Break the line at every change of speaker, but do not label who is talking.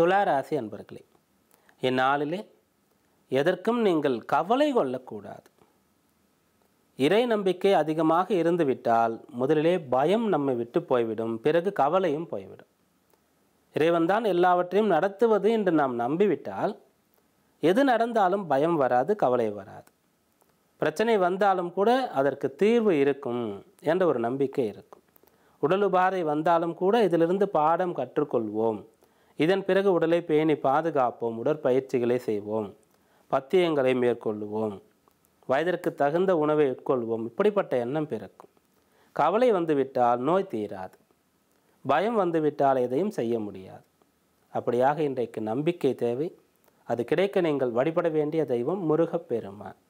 துளாராசி அன்பர்களே இந்நாளிலே எதற்கும் நீங்கள் கவலை கொள்ளக்கூடாது இறை நம்பிக்கை அதிகமாக இருந்துவிட்டால் முதலிலே பயம் நம்மை விட்டு போய்விடும் பிறகு கவலையும் போய்விடும் இறைவன் தான் எல்லாவற்றையும் நடத்துவது என்று நாம் நம்பிவிட்டால் எது நடந்தாலும் பயம் வராது கவலை வராது பிரச்சனை வந்தாலும் கூட அதற்கு தீர்வு இருக்கும் என்ற ஒரு நம்பிக்கை இருக்கும் உடல் உபாதை வந்தாலும் கூட இதிலிருந்து பாடம் கற்றுக்கொள்வோம் இதன் பிறகு உடலை பேணி பாதுகாப்போம் உடற்பயிற்சிகளை செய்வோம் பத்தியங்களை மேற்கொள்வோம் வயதிற்கு தகுந்த உணவை உட்கொள்வோம் இப்படிப்பட்ட எண்ணம் பிறக்கும் கவலை வந்துவிட்டால் நோய் தீராது பயம் வந்துவிட்டால் எதையும் செய்ய முடியாது அப்படியாக இன்றைக்கு நம்பிக்கை தேவை அது கிடைக்க நீங்கள் வழிபட வேண்டிய தெய்வம் முருகப்பெருமான்